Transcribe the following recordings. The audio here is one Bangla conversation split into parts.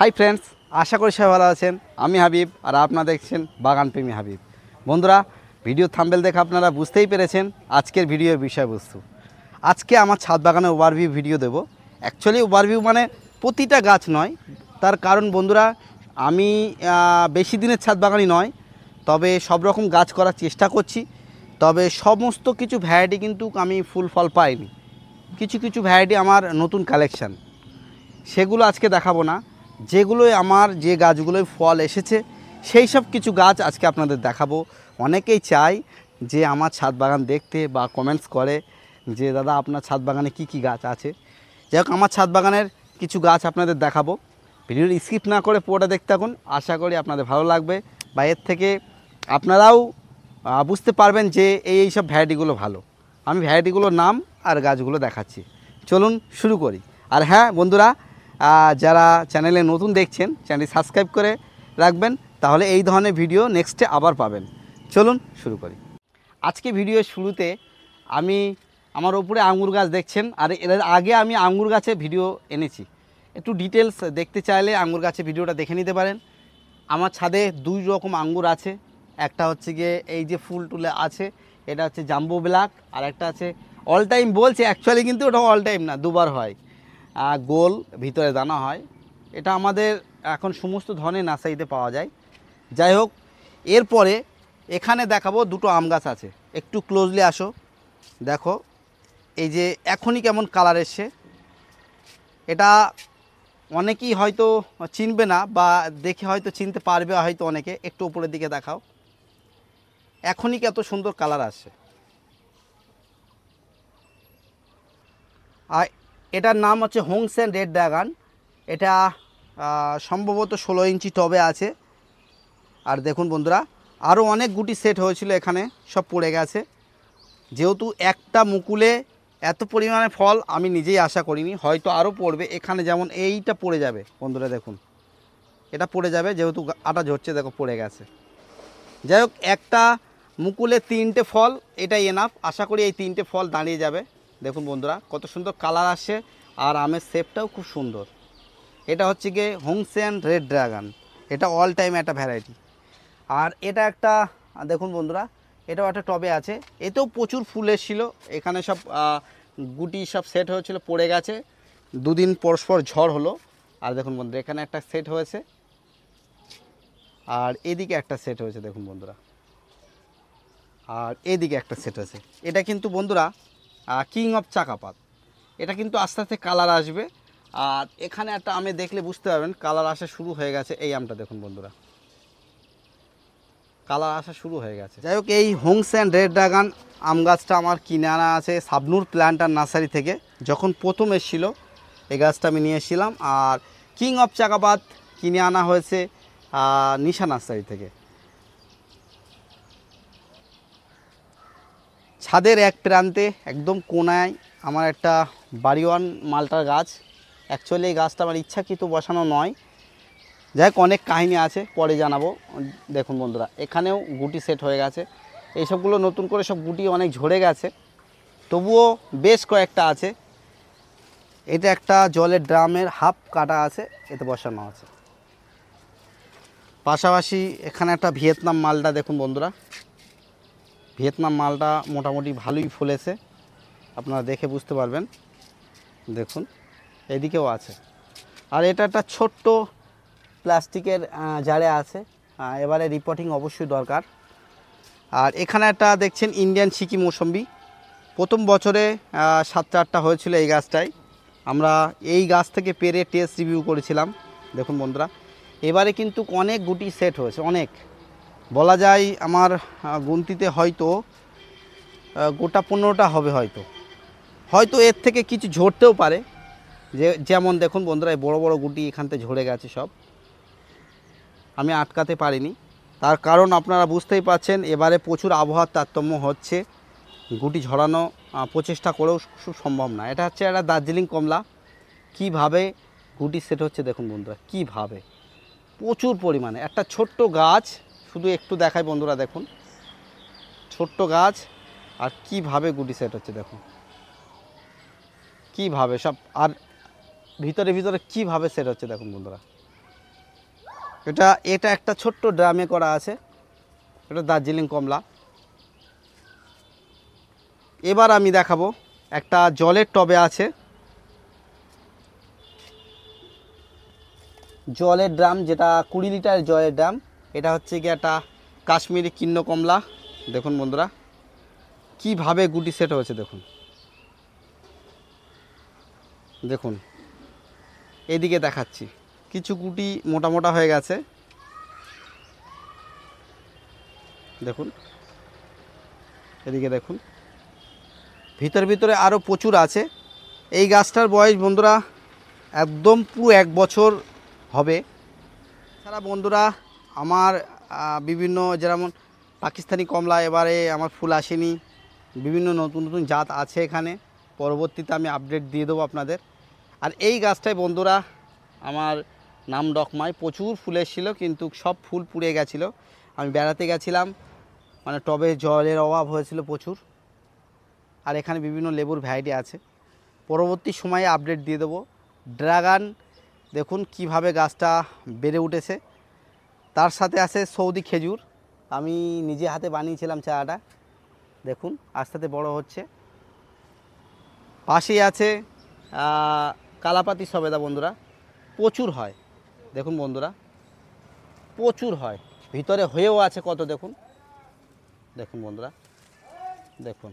হাই ফ্রেন্ডস আশা করি সবাই ভালো আছেন আমি হাবিব আর আপনারা দেখছেন বাগান প্রেমী হাবিব বন্ধুরা ভিডিও থাম্বেল দেখে আপনারা বুঝতেই পেরেছেন আজকের ভিডিওর বিষয়বস্তু আজকে আমার ছাদ বাগানে ওভারভিউ ভিডিও দেব অ্যাকচুয়ালি ওভারভিউ মানে প্রতিটা গাছ নয় তার কারণ বন্ধুরা আমি বেশি দিনের ছাদ বাগানই নয় তবে সব রকম গাছ করার চেষ্টা করছি তবে সমস্ত কিছু ভ্যারাইটি কিন্তু আমি ফুল ফল পাইনি কিছু কিছু ভ্যারাইটি আমার নতুন কালেকশান সেগুলো আজকে দেখাবো না যেগুলোই আমার যে গাছগুলোই ফল এসেছে সেই সব কিছু গাছ আজকে আপনাদের দেখাবো অনেকেই চাই যে আমার ছাদ বাগান দেখতে বা কমেন্টস করে যে দাদা আপনার ছাদ বাগানে কি কি গাছ আছে যাই হোক আমার ছাদ বাগানের কিছু গাছ আপনাদের দেখাবো ভিডিওর স্কিপ না করে পুরোটা দেখতে থাকুন আশা করি আপনাদের ভালো লাগবে বা এর থেকে আপনারাও বুঝতে পারবেন যে এই এইসব ভ্যারাইটিগুলো ভালো আমি ভ্যারাইটিগুলোর নাম আর গাছগুলো দেখাচ্ছি চলুন শুরু করি আর হ্যাঁ বন্ধুরা যারা চ্যানেলে নতুন দেখছেন চ্যানেলটি সাবস্ক্রাইব করে রাখবেন তাহলে এই ধরনের ভিডিও নেক্সটে আবার পাবেন চলুন শুরু করি আজকে ভিডিও শুরুতে আমি আমার ওপরে আঙুর গাছ দেখছেন আর এর আগে আমি আঙুর গাছে ভিডিও এনেছি একটু ডিটেলস দেখতে চাইলে আঙুর গাছে ভিডিওটা দেখে নিতে পারেন আমার ছাদে দুই রকম আঙ্গুর আছে একটা হচ্ছে গিয়ে এই যে ফুল টুলে আছে এটা হচ্ছে জাম্বু ব্ল্যাক আর একটা আছে অল টাইম বলছে অ্যাকচুয়ালি কিন্তু ওটা অল টাইম না দুবার হয় গোল ভিতরে দানা হয় এটা আমাদের এখন সমস্ত ধরনের নার্সারিতে পাওয়া যায় যাই হোক এরপরে এখানে দেখাবো দুটো আম গাছ আছে একটু ক্লোজলি আসো দেখো এই যে এখনই কেমন কালার এসছে এটা অনেকেই হয়তো চিনবে না বা দেখে হয়তো চিনতে পারবে হয়তো অনেকে একটু উপরের দিকে দেখাও এখনই কত সুন্দর কালার আসছে আর এটার নাম হচ্ছে হোংসেন রেড ড্রাগান এটা সম্ভবত ষোলো ইঞ্চি টবে আছে আর দেখুন বন্ধুরা আরও অনেক গুটি সেট হয়েছিল এখানে সব পড়ে গেছে যেহেতু একটা মুকুলে এত পরিমাণে ফল আমি নিজেই আশা করিনি হয়তো আরও পড়বে এখানে যেমন এইটা পড়ে যাবে বন্ধুরা দেখুন এটা পড়ে যাবে যেহেতু আটা ঝরছে দেখো পড়ে গেছে যাই হোক একটা মুকুলে তিনটে ফল এটাই এনাফ আশা করি এই তিনটে ফল দাঁড়িয়ে যাবে দেখুন বন্ধুরা কত সুন্দর কালার আসে আর আমের শেপটাও খুব সুন্দর এটা হচ্ছে গিয়ে হোংসেন রেড ড্রাগন এটা অল টাইম একটা ভ্যারাইটি আর এটা একটা দেখুন বন্ধুরা এটাও একটা টবে আছে এতেও প্রচুর ফুল এসেছিলো এখানে সব গুটি সব সেট হয়েছিল পড়ে গেছে দুদিন পরস্পর ঝড় হলো আর দেখুন বন্ধুরা এখানে একটা সেট হয়েছে আর এদিকে একটা সেট হয়েছে দেখুন বন্ধুরা আর এদিকে একটা সেট হয়েছে এটা কিন্তু বন্ধুরা কিং অফ চাকাপাত এটা কিন্তু আস্তে আস্তে কালার আসবে আর এখানে একটা আমে দেখলে বুঝতে পারবেন কালার আসা শুরু হয়ে গেছে এই আমটা দেখুন বন্ধুরা কালার আসা শুরু হয়ে গেছে যাই হোক এই হোংস অ্যান্ড রেড ড্রাগান আম গাছটা আমার কিনে আনা আছে সাবনুর প্ল্যান্টার নার্সারি থেকে যখন প্রথম এসেছিল এই গাছটা আমি নিয়ে এসেছিলাম আর কিং অফ চাকাপাত কিনে আনা হয়েছে নিশা নার্সারি থেকে ছাদের এক প্রান্তে একদম কোনায় আমার একটা বাড়িওয়ান মালটার গাছ অ্যাকচুয়ালি এই গাছটা আমার ইচ্ছাকৃত বসানো নয় যাই অনেক কাহিনী আছে পরে জানাবো দেখুন বন্ধুরা এখানেও গুটি সেট হয়ে গেছে এইসবগুলো নতুন করে সব গুটি অনেক ঝরে গেছে তবুও বেশ কয়েকটা আছে এটা একটা জলের ড্রামের হাফ কাটা আছে এতে বসানো আছে পাশাপাশি এখানে একটা ভিয়েতনাম মালটা দেখুন বন্ধুরা ভিয়েতনাম মালটা মোটামুটি ভালোই ফুলেছে আপনারা দেখে বুঝতে পারবেন দেখুন এদিকেও আছে আর এটা একটা ছোট্ট প্লাস্টিকের জারে আছে এবারে রিপোর্টিং অবশ্যই দরকার আর এখানে একটা দেখছেন ইন্ডিয়ান সিকি মৌসম্বি প্রথম বছরে সাতটা আটটা হয়েছিল এই গাছটাই আমরা এই গাছ থেকে পেরে টেস্ট রিভিউ করেছিলাম দেখুন বন্ধুরা এবারে কিন্তু অনেক গুটি সেট হয়েছে অনেক বলা যায় আমার গুনতিতে হয়তো গোটা পনেরোটা হবে হয়তো হয়তো এর থেকে কিছু ঝরতেও পারে যে যেমন দেখুন বন্ধুরা এই বড়ো বড়ো গুটি এখান থেকে ঝরে গেছে সব আমি আটকাতে পারিনি তার কারণ আপনারা বুঝতেই পাচ্ছেন এবারে প্রচুর আবহাওয়ার তারতম্য হচ্ছে গুটি ঝরানো প্রচেষ্টা করেও সম্ভব না এটা হচ্ছে একটা দার্জিলিং কমলা কিভাবে গুটি সেট হচ্ছে দেখুন বন্ধুরা কিভাবে প্রচুর পরিমাণে একটা ছোট্ট গাছ শুধু একটু দেখায় বন্ধুরা দেখুন ছোট্ট গাছ আর কিভাবে গুটি সেট হচ্ছে দেখুন কিভাবে সব আর ভিতরে ভিতরে কিভাবে সেট হচ্ছে দেখুন বন্ধুরা এটা এটা একটা ছোট্ট ড্রামে করা আছে এটা দার্জিলিং কমলা এবার আমি দেখাবো একটা জলের টবে আছে জলের ড্রাম যেটা কুড়ি লিটার জলের ড্রাম এটা হচ্ছে গিয়ে একটা কাশ্মীরি কিন্ন কমলা দেখুন বন্ধুরা কিভাবে গুটি সেট হয়েছে দেখুন দেখুন এদিকে দেখাচ্ছি কিছু গুটি মোটা মোটা হয়ে গেছে দেখুন এদিকে দেখুন ভিতর ভিতরে আরও প্রচুর আছে এই গাছটার বয়স বন্ধুরা একদম পুরো এক বছর হবে সারা বন্ধুরা আমার বিভিন্ন যেমন পাকিস্তানি কমলা এবারে আমার ফুল আসেনি বিভিন্ন নতুন নতুন জাত আছে এখানে পরবর্তীতে আমি আপডেট দিয়ে দেবো আপনাদের আর এই গাছটায় বন্ধুরা আমার নাম ডকমায় প্রচুর ফুল এসেছিল কিন্তু সব ফুল পুড়ে গেছিলো আমি বেড়াতে গেছিলাম মানে টবে জলের অভাব হয়েছিল প্রচুর আর এখানে বিভিন্ন লেবুর ভ্যারাইটি আছে পরবর্তী সময়ে আপডেট দিয়ে দেবো ড্রাগান দেখুন কিভাবে গাছটা বেড়ে উঠেছে তার সাথে আছে সৌদি খেজুর আমি নিজে হাতে বানিয়েছিলাম চাটা দেখুন আস্তে আস্তে বড় হচ্ছে পাশে আছে কালাপাতি সবেদা বন্ধুরা প্রচুর হয় দেখুন বন্ধুরা প্রচুর হয় ভিতরে হয়েও আছে কত দেখুন দেখুন বন্ধুরা দেখুন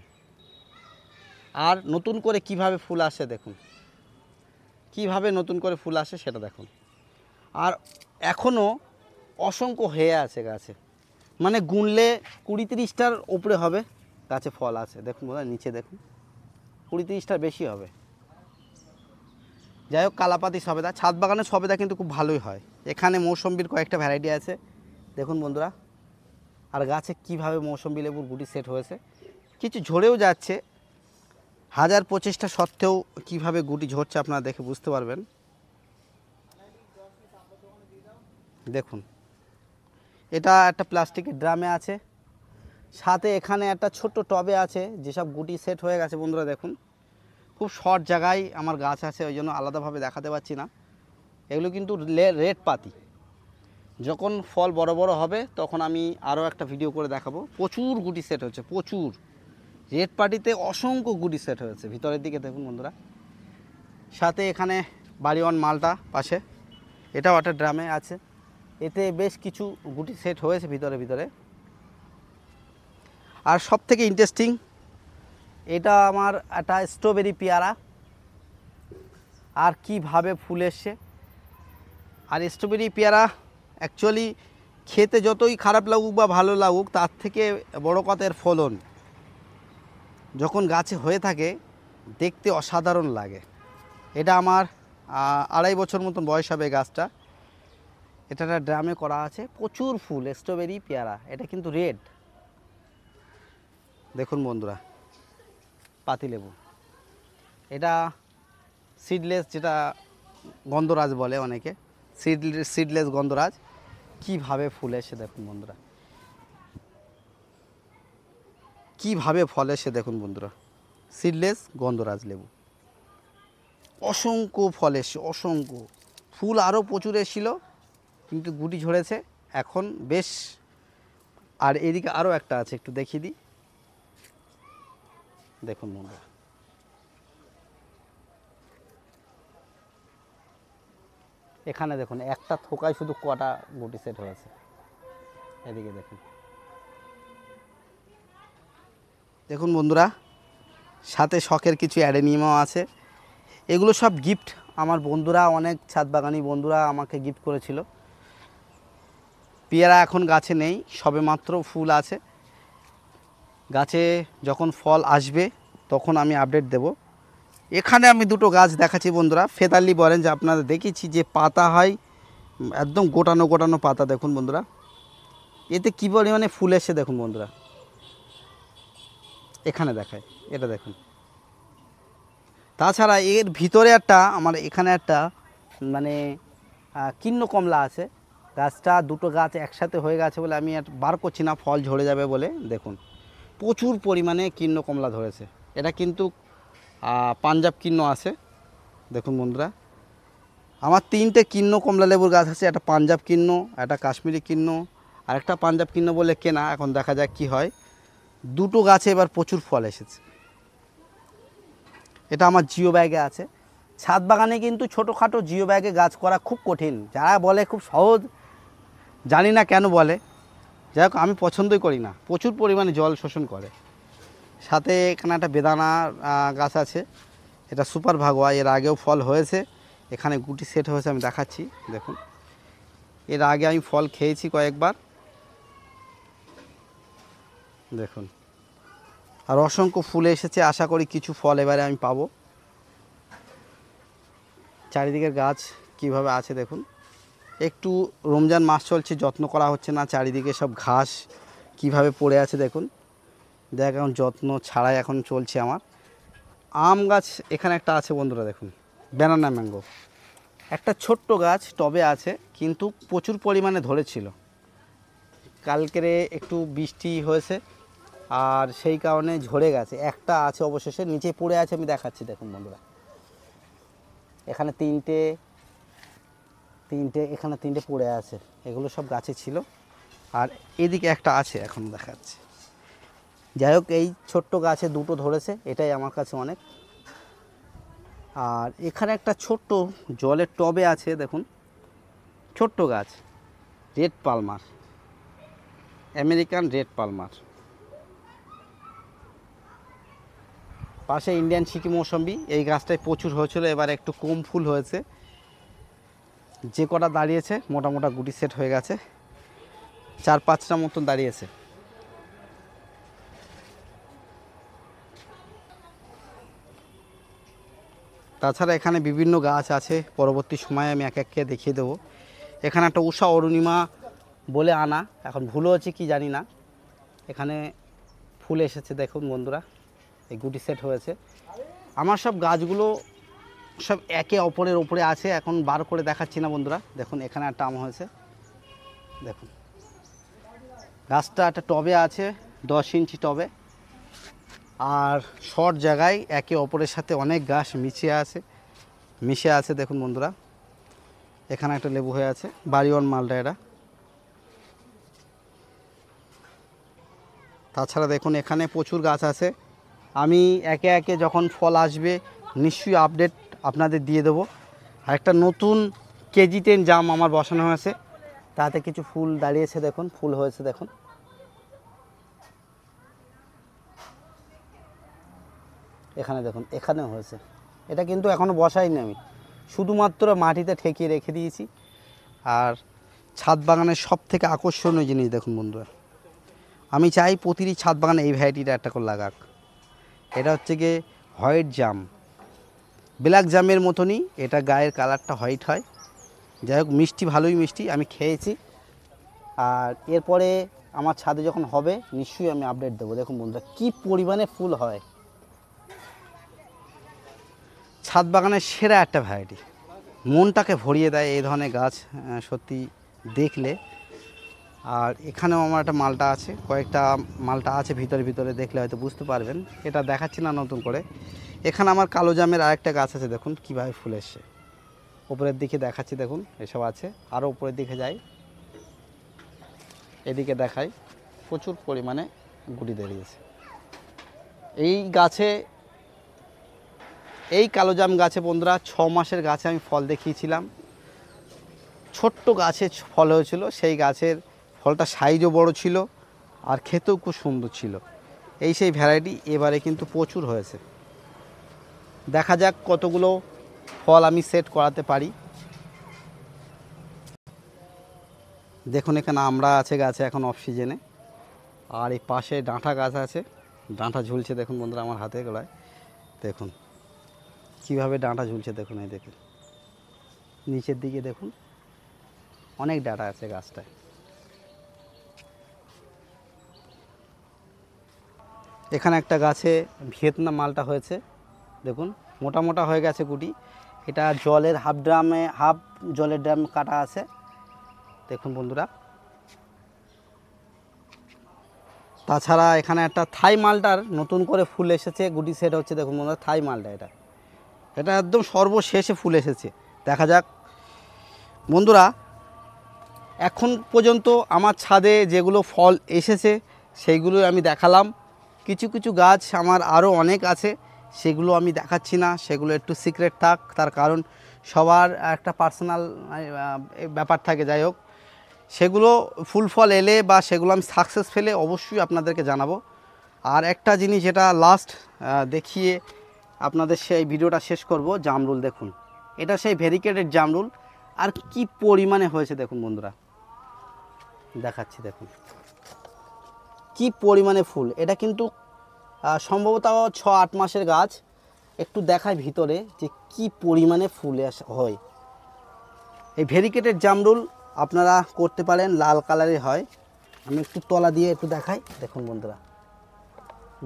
আর নতুন করে কিভাবে ফুল আসে দেখুন কিভাবে নতুন করে ফুল আসে সেটা দেখুন আর এখনও অসংখ্য হয়ে আছে গাছে মানে গুনলে কুড়ি তিরিশটার উপরে হবে গাছে ফল আছে দেখুন বোধ নিচে দেখুন কুড়ি তিরিশটার বেশি হবে যাই হোক কালাপাতি সবেদা ছাদ বাগানের সবেদা কিন্তু খুব ভালোই হয় এখানে মৌসম্বির কয়েকটা ভ্যারাইটি আছে দেখুন বন্ধুরা আর গাছে কিভাবে মৌসম্বি লেবুর গুটি সেট হয়েছে কিছু ঝরেও যাচ্ছে হাজার পঁচিশটা সত্ত্বেও কিভাবে গুটি ঝরছে আপনারা দেখে বুঝতে পারবেন দেখুন এটা একটা প্লাস্টিকের ড্রামে আছে সাথে এখানে একটা ছোট্ট টবে আছে যেসব গুটি সেট হয়ে গেছে বন্ধুরা দেখুন খুব শর্ট জায়গায় আমার গাছ আছে ওই জন্য আলাদাভাবে দেখাতে পারছি না এগুলো কিন্তু রেড পাতি যখন ফল বড় বড় হবে তখন আমি আরও একটা ভিডিও করে দেখাবো প্রচুর গুটি সেট হচ্ছে প্রচুর রেড পার্টিতে অসংখ্য গুটি সেট হয়েছে ভিতরের দিকে দেখুন বন্ধুরা সাথে এখানে বাড়িওয়ান মালটা পাশে এটাও একটা ড্রামে আছে এতে বেশ কিছু গুটি সেট হয়েছে ভিতরে ভিতরে আর সব থেকে ইন্টারেস্টিং এটা আমার একটা স্ট্রবেরি পেয়ারা আর কিভাবে ফুল এসছে আর স্ট্রবেরি পেয়ারা অ্যাকচুয়ালি খেতে যতই খারাপ লাগুক বা ভালো লাগুক তার থেকে বড় কথার ফলন যখন গাছে হয়ে থাকে দেখতে অসাধারণ লাগে এটা আমার আড়াই বছর মতন বয়স হবে গাছটা এটা ড্রামে করা আছে প্রচুর ফুল স্ট্রবেরি পেয়ারা এটা কিন্তু রেড দেখুন বন্ধুরা পাতিলেবু এটা সিডলেস যেটা গন্ধরাজ বলে অনেকে সিড সিডলেস গন্ধরাজ কীভাবে ফুল এসে দেখুন বন্ধুরা কীভাবে ফল এসে দেখুন বন্ধুরা সিডলেস গন্ধরাজ লেবু অসংখ্য ফল এসে অসংখ্য ফুল আরও প্রচুর এসেছিল কিন্তু গুটি ঝরেছে এখন বেশ আর এদিকে আরও একটা আছে একটু দেখিয়ে দিই দেখুন বন্ধুরা এখানে দেখুন একটা থোকায় শুধু কটা গুটি সেট হয়েছে এদিকে দেখুন দেখুন বন্ধুরা সাথে শখের কিছু অ্যাডেনিয়ামও আছে এগুলো সব গিফট আমার বন্ধুরা অনেক ছাদ বাগানি বন্ধুরা আমাকে গিফট করেছিল পেয়ারা এখন গাছে নেই সবে মাত্র ফুল আছে গাছে যখন ফল আসবে তখন আমি আপডেট দেব এখানে আমি দুটো গাছ দেখাচ্ছি বন্ধুরা ফেদারলি বলেন যে আপনারা দেখেছি যে পাতা হয় একদম গোটানো গোটানো পাতা দেখুন বন্ধুরা এতে কী পরিমাণে ফুল এসে দেখুন বন্ধুরা এখানে দেখায় এটা দেখুন তাছাড়া এর ভিতরে একটা আমার এখানে একটা মানে কিন্ন কমলা আছে গাছটা দুটো গাছ একসাথে হয়ে গেছে বলে আমি আর বার করছি না ফল ঝরে যাবে বলে দেখুন প্রচুর পরিমাণে কিন্ন কমলা ধরেছে এটা কিন্তু পাঞ্জাব কিন্ন আছে দেখুন বন্ধুরা আমার তিনটে কিন্ন কমলা লেবুর গাছ আছে একটা পাঞ্জাব কিন্ন একটা কাশ্মীরি কিন্ন আর একটা পাঞ্জাব কিন্ন বলে কেনা এখন দেখা যাক কি হয় দুটো গাছে এবার প্রচুর ফল এসেছে এটা আমার জিও ব্যাগে আছে ছাদ বাগানে কিন্তু ছোটোখাটো জিও ব্যাগে গাছ করা খুব কঠিন যারা বলে খুব সহজ জানি না কেন বলে যাই হোক আমি পছন্দই করি না প্রচুর পরিমাণে জল শোষণ করে সাথে এখানে একটা বেদানা গাছ আছে এটা সুপার ভাগোয়া এর আগেও ফল হয়েছে এখানে গুটি সেট হয়েছে আমি দেখাচ্ছি দেখুন এর আগে আমি ফল খেয়েছি কয়েকবার দেখুন আর অসংখ্য ফুল এসেছে আশা করি কিছু ফল এবারে আমি পাবো চারিদিকের গাছ কিভাবে আছে দেখুন একটু রমজান মাস চলছে যত্ন করা হচ্ছে না চারিদিকে সব ঘাস কিভাবে পড়ে আছে দেখুন দেখ এখন যত্ন ছাড়াই এখন চলছে আমার আম গাছ এখানে একটা আছে বন্ধুরা দেখুন ব্যানানা ম্যাঙ্গো একটা ছোট্ট গাছ টবে আছে কিন্তু প্রচুর পরিমাণে ধরেছিল কালকেরে একটু বৃষ্টি হয়েছে আর সেই কারণে ঝরে গেছে একটা আছে অবশেষে নিচে পড়ে আছে আমি দেখাচ্ছি দেখুন বন্ধুরা এখানে তিনটে তিনটে এখানে তিনটে পড়ে আছে এগুলো সব গাছে ছিল আর এদিকে একটা আছে এখন দেখাচ্ছে যাই হোক এই ছোট্ট গাছে দুটো ধরেছে এটাই আমার কাছে অনেক আর এখানে একটা ছোট্ট জলের টবে আছে দেখুন ছোট্ট গাছ red palmer American red palmer পাশে ইন্ডিয়ান সিকি মৌসম্বি এই গাছটায় প্রচুর হয়েছিল এবার একটু কম ফুল হয়েছে যে কটা দাঁড়িয়েছে মোটামোটা গুটি সেট হয়ে গেছে চার পাঁচটা মতন দাঁড়িয়েছে তাছাড়া এখানে বিভিন্ন গাছ আছে পরবর্তী সময়ে আমি এক এককে দেখিয়ে দেবো এখানে একটা উষা অরুণিমা বলে আনা এখন ভুলও আছে কি জানি না এখানে ফুল এসেছে দেখুন বন্ধুরা এই গুটি সেট হয়েছে আমার সব গাছগুলো সব একে অপরের ওপরে আছে এখন বার করে দেখাচ্ছি না বন্ধুরা দেখুন এখানে একটা আম হয়েছে দেখুন গাছটা একটা টবে আছে দশ ইঞ্চি টবে আর শর্ট জায়গায় একে অপরের সাথে অনেক গাছ মিশে আছে মিশে আছে দেখুন বন্ধুরা এখানে একটা লেবু হয়ে আছে বাড়িওয়ান মালটা এটা তাছাড়া দেখুন এখানে প্রচুর গাছ আছে আমি একে একে যখন ফল আসবে নিশ্চয়ই আপডেট আপনাদের দিয়ে দেবো আর একটা নতুন কেজি টেন জাম আমার বসানো হয়েছে তাতে কিছু ফুল দাঁড়িয়েছে দেখুন ফুল হয়েছে দেখুন এখানে দেখুন এখানে হয়েছে এটা কিন্তু এখনও বসাইনি আমি শুধুমাত্র মাটিতে ঠেকিয়ে রেখে দিয়েছি আর ছাদ বাগানের সব থেকে আকর্ষণীয় জিনিস দেখুন বন্ধুরা আমি চাই প্রতিটি ছাদ বাগানে এই ভ্যারাইটিটা একটা করে লাগাক এটা হচ্ছে গিয়ে হোয়াইট জাম ব্ল্যাক জামের মতনই এটা গায়ের কালারটা হোয়াইট হয় যাই হোক মিষ্টি ভালোই মিষ্টি আমি খেয়েছি আর এরপরে আমার ছাদে যখন হবে নিশ্চয়ই আমি আপডেট দেবো দেখুন বন্ধুরা কী পরিমাণে ফুল হয় ছাদ বাগানের সেরা একটা ভ্যারাইটি মনটাকে ভরিয়ে দেয় এই ধরনের গাছ সত্যি দেখলে আর এখানেও আমার একটা মালটা আছে কয়েকটা মালটা আছে ভিতরে ভিতরে দেখলে হয়তো বুঝতে পারবেন এটা দেখাচ্ছি না নতুন করে এখানে আমার কালো জামের আরেকটা গাছ আছে দেখুন কীভাবে ফুল এসছে ওপরের দিকে দেখাচ্ছি দেখুন এসব আছে আরও উপরের দিকে যাই এদিকে দেখাই প্রচুর পরিমাণে গুটি দাঁড়িয়েছে এই গাছে এই কালোজাম গাছে বন্ধুরা ছ মাসের গাছে আমি ফল দেখিয়েছিলাম ছোট্ট গাছে ফল হয়েছিল সেই গাছের ফলটা সাইজও বড় ছিল আর খেতেও খুব সুন্দর ছিল এই সেই ভ্যারাইটি এবারে কিন্তু প্রচুর হয়েছে দেখা যাক কতগুলো ফল আমি সেট করাতে পারি দেখুন এখানে আমরা আছে গাছে এখন অফ সিজনে আর এই পাশে ডাঁটা গাছ আছে ডাঁটা ঝুলছে দেখুন বন্ধুরা আমার হাতে গোড়ায় দেখুন কিভাবে ডাঁটা ঝুলছে দেখুন এই দেখুন নিচের দিকে দেখুন অনেক ডাঁটা আছে গাছটায় এখানে একটা গাছে ভিয়েতনাম মালটা হয়েছে দেখুন মোটা মোটা হয়ে গেছে গুটি এটা জলের হাফ ড্রামে হাফ জলের ড্রাম কাটা আছে দেখুন বন্ধুরা তাছাড়া এখানে একটা থাই মালটার নতুন করে ফুল এসেছে গুটি সেট হচ্ছে দেখুন বন্ধুরা থাই মালটা এটা এটা একদম সর্বশেষে ফুল এসেছে দেখা যাক বন্ধুরা এখন পর্যন্ত আমার ছাদে যেগুলো ফল এসেছে সেইগুলো আমি দেখালাম কিছু কিছু গাছ আমার আরও অনেক আছে সেগুলো আমি দেখাচ্ছি না সেগুলো একটু সিক্রেট থাক তার কারণ সবার একটা পার্সোনাল ব্যাপার থাকে যাই হোক সেগুলো ফুল ফল এলে বা সেগুলো আমি সাকসেস ফেলে অবশ্যই আপনাদেরকে জানাবো আর একটা জিনিস এটা লাস্ট দেখিয়ে আপনাদের সেই ভিডিওটা শেষ করব জামরুল দেখুন এটা সেই ভেরিকেটেড জামরুল আর কি পরিমাণে হয়েছে দেখুন বন্ধুরা দেখাচ্ছি দেখুন কি পরিমাণে ফুল এটা কিন্তু সম্ভবত ছ আট মাসের গাছ একটু দেখায় ভিতরে যে কি পরিমাণে ফুল হয় এই ভেরিকেটেড জামরুল আপনারা করতে পারেন লাল কালারে হয় আমি একটু তলা দিয়ে একটু দেখাই দেখুন বন্ধুরা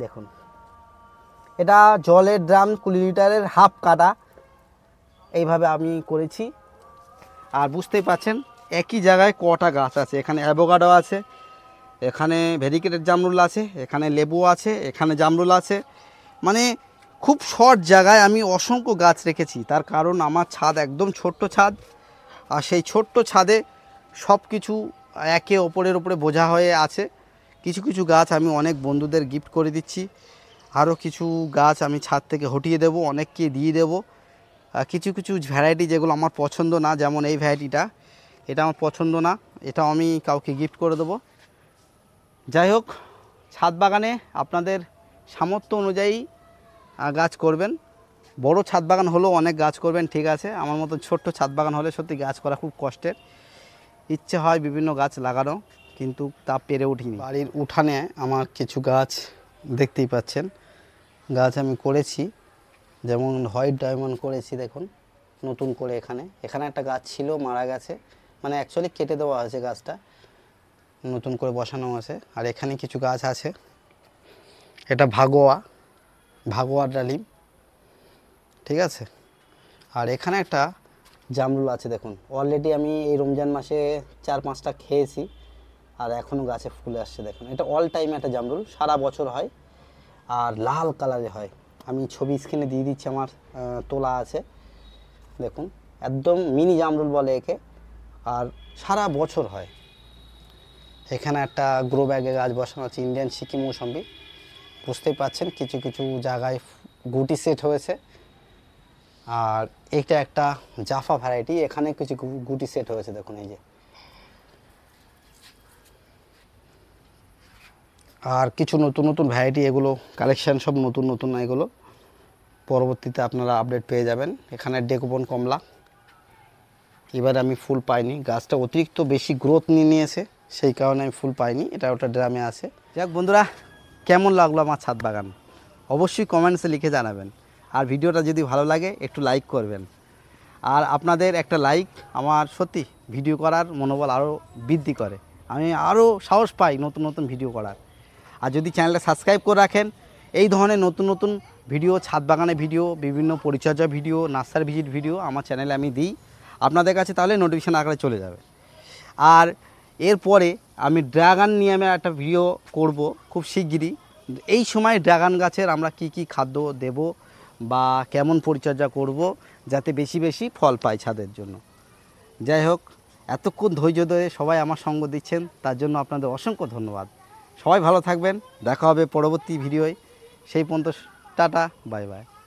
দেখুন এটা জলের ড্রাম কুড়ি লিটারের হাফ কাটা এইভাবে আমি করেছি আর বুঝতেই পাচ্ছেন একই জায়গায় কটা গাছ আছে এখানে অ্যাভোকাডো আছে এখানে ভেরিকেটেড জামরুল আছে এখানে লেবু আছে এখানে জামরুল আছে মানে খুব শর্ট জায়গায় আমি অসংখ্য গাছ রেখেছি তার কারণ আমার ছাদ একদম ছোট্ট ছাদ আর সেই ছোট্ট ছাদে সব কিছু একে ওপরের ওপরে বোঝা হয়ে আছে কিছু কিছু গাছ আমি অনেক বন্ধুদের গিফট করে দিচ্ছি আরও কিছু গাছ আমি ছাদ থেকে হটিয়ে দেব অনেককে দিয়ে দেব কিছু কিছু ভ্যারাইটি যেগুলো আমার পছন্দ না যেমন এই ভ্যারাইটিটা এটা আমার পছন্দ না এটাও আমি কাউকে গিফট করে দেবো যাই হোক ছাদ বাগানে আপনাদের সামর্থ্য অনুযায়ী গাছ করবেন বড় ছাদ বাগান হলেও অনেক গাছ করবেন ঠিক আছে আমার মতো ছোট্ট ছাদ বাগান হলে সত্যি গাছ করা খুব কষ্টের ইচ্ছে হয় বিভিন্ন গাছ লাগানো কিন্তু তা পেরে উঠিনি বাড়ির উঠানে আমার কিছু গাছ দেখতেই পাচ্ছেন গাছ আমি করেছি যেমন হোয়াইট ডায়মন্ড করেছি দেখুন নতুন করে এখানে এখানে একটা গাছ ছিল মারা গেছে মানে অ্যাকচুয়ালি কেটে দেওয়া হয়েছে গাছটা নতুন করে বসানো আছে আর এখানে কিছু গাছ আছে এটা ভাগোয়া ভাগোয়ার ডালিম ঠিক আছে আর এখানে একটা জামরুল আছে দেখুন অলরেডি আমি এই রমজান মাসে চার পাঁচটা খেয়েছি আর এখনও গাছে ফুল আসছে দেখুন এটা অল টাইম একটা জামরুল সারা বছর হয় আর লাল কালারে হয় আমি ছবি স্ক্রিনে দিয়ে দিচ্ছি আমার তোলা আছে দেখুন একদম মিনি জামরুল বলে একে আর সারা বছর হয় এখানে একটা গ্রো ব্যাগে গাছ বসানো আছে ইন্ডিয়ান সিকিম মৌসম্বি বুঝতেই পাচ্ছেন কিছু কিছু জায়গায় গুটি সেট হয়েছে আর এটা একটা জাফা ভ্যারাইটি এখানে কিছু গুটি সেট হয়েছে দেখুন এই যে আর কিছু নতুন নতুন ভ্যারাইটি এগুলো কালেকশান সব নতুন নতুন এগুলো পরবর্তীতে আপনারা আপডেট পেয়ে যাবেন এখানে ডেকোপন কমলা এবার আমি ফুল পাইনি গাছটা অতিরিক্ত বেশি গ্রোথ নিয়ে নিয়েছে সেই কারণে আমি ফুল পাইনি এটা ওটা ড্রামে আছে যাক বন্ধুরা কেমন লাগলো আমার ছাদ বাগান অবশ্যই কমেন্টসে লিখে জানাবেন আর ভিডিওটা যদি ভালো লাগে একটু লাইক করবেন আর আপনাদের একটা লাইক আমার সত্যি ভিডিও করার মনোবল আরও বৃদ্ধি করে আমি আরও সাহস পাই নতুন নতুন ভিডিও করার আর যদি চ্যানেলটা সাবস্ক্রাইব করে রাখেন এই ধরনের নতুন নতুন ভিডিও ছাদ বাগানের ভিডিও বিভিন্ন পরিচর্যা ভিডিও নার্সার ভিজিট ভিডিও আমার চ্যানেলে আমি দিই আপনাদের কাছে তাহলে নোটিফিকেশান আকারে চলে যাবে আর এরপরে আমি ড্রাগান নিয়ে আমি একটা ভিডিও করব খুব শিগগিরই এই সময় ড্রাগান গাছের আমরা কি কি খাদ্য দেব বা কেমন পরিচর্যা করব যাতে বেশি বেশি ফল পায় ছাদের জন্য যাই হোক এতক্ষণ ধৈর্য ধরে সবাই আমার সঙ্গ দিচ্ছেন তার জন্য আপনাদের অসংখ্য ধন্যবাদ সবাই ভালো থাকবেন দেখা হবে পরবর্তী ভিডিওয় সেই পর্যন্ত টাটা বাই বাই